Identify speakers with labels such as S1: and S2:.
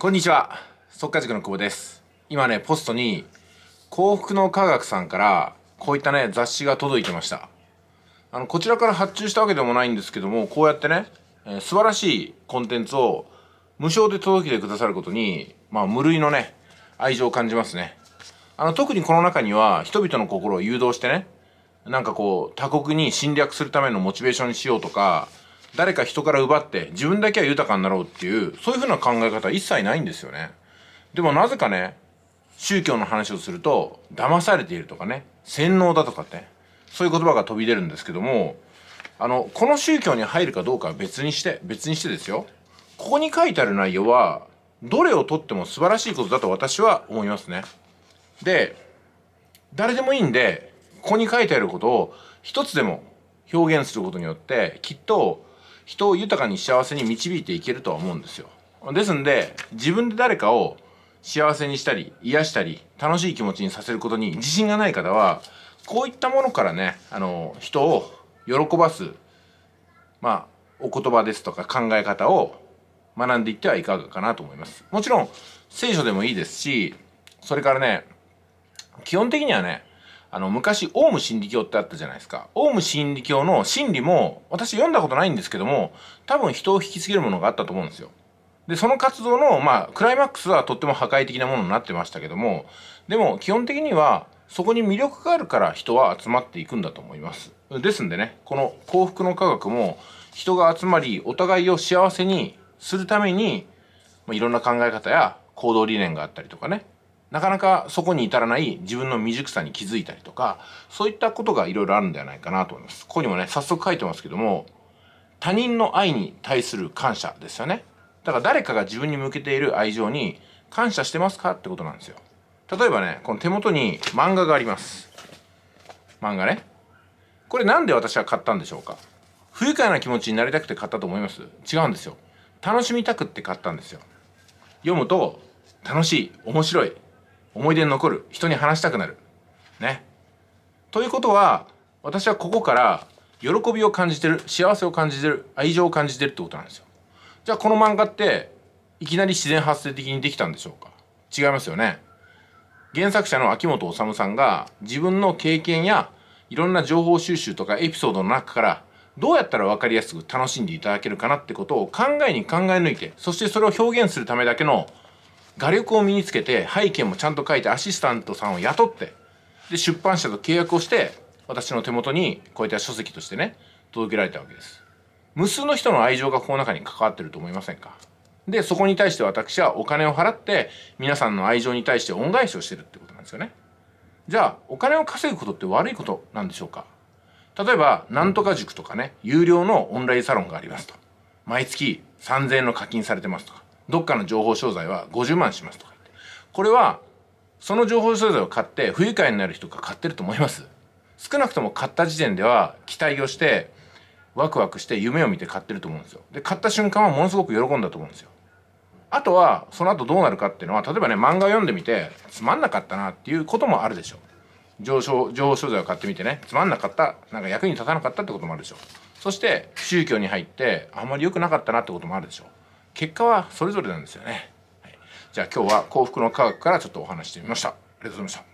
S1: こんにちは速稼塾の久保です今ねポストに幸福の科学さんからこういったね雑誌が届いてましたあのこちらから発注したわけでもないんですけどもこうやってね、えー、素晴らしいコンテンツを無償で届けてくださることにまあ無類のね愛情を感じますねあの特にこの中には人々の心を誘導してねなんかこう他国に侵略するためのモチベーションにしようとか誰か人から奪って自分だけは豊かになろうっていうそういうふうな考え方は一切ないんですよねでもなぜかね宗教の話をすると騙されているとかね洗脳だとかってそういう言葉が飛び出るんですけどもあのこの宗教に入るかどうかは別にして別にしてですよここに書いてある内容はどれをとっても素晴らしいことだと私は思いますねで誰でもいいんでここに書いてあることを一つでも表現することによってきっと人を豊かに幸せに導いていけるとは思うんですよ。ですんで自分で誰かを幸せにしたり癒したり楽しい気持ちにさせることに自信がない方はこういったものからねあの人を喜ばす、まあ、お言葉ですとか考え方を学んでいってはいかがかなと思います。もちろん聖書でもいいですしそれからね基本的にはねあの昔オウム真理教ってあったじゃないですかオウム真理教の真理も私読んだことないんですけども多分人を引きつけるものがあったと思うんですよでその活動の、まあ、クライマックスはとっても破壊的なものになってましたけどもでも基本的にはそこに魅力があるから人は集まっていくんだと思いますですんでねこの幸福の科学も人が集まりお互いを幸せにするために、まあ、いろんな考え方や行動理念があったりとかねなかなかそこに至らない自分の未熟さに気づいたりとか、そういったことがいろいろあるんではないかなと思います。ここにもね、早速書いてますけども、他人の愛に対する感謝ですよね。だから誰かが自分に向けている愛情に感謝してますかってことなんですよ。例えばね、この手元に漫画があります。漫画ね。これなんで私は買ったんでしょうか不愉快な気持ちになりたくて買ったと思います違うんですよ。楽しみたくって買ったんですよ。読むと楽しい、面白い、思い出に残る人に話したくなるねということは私はここから喜びを感じてる幸せを感じてる愛情を感じてるってことなんですよじゃあこの漫画っていきなり自然発生的にできたんでしょうか違いますよね原作者の秋元治さんが自分の経験やいろんな情報収集とかエピソードの中からどうやったら分かりやすく楽しんでいただけるかなってことを考えに考え抜いてそしてそれを表現するためだけの画力を身につけて背景もちゃんと書いてアシスタントさんを雇ってで出版社と契約をして私の手元にこういった書籍としてね届けられたわけです無数の人の愛情がこの中に関わってると思いませんかでそこに対して私はお金を払って皆さんの愛情に対して恩返しをしてるってことなんですよねじゃあお金を稼ぐことって悪いことなんでしょうか例えばなんとか塾とかね有料のオンラインサロンがありますと毎月3000円の課金されてますとかどっかの情報商材は50万しますとか言ってこれはその情報商材を買って不愉快になる人が買ってると思います少なくとも買った時点では期待をしてワクワクして夢を見て買ってると思うんですよで買った瞬間はものすごく喜んだと思うんですよあとはその後どうなるかっていうのは例えばね漫画を読んでみてつまんなかったなっていうこともあるでしょう。上昇情報商材を買ってみてねつまんなかったなんか役に立たなかったってこともあるでしょう。そして宗教に入ってあんまり良くなかったなってこともあるでしょう。結果はそれぞれなんですよね、はい、じゃあ今日は幸福の科学からちょっとお話してみましたありがとうございました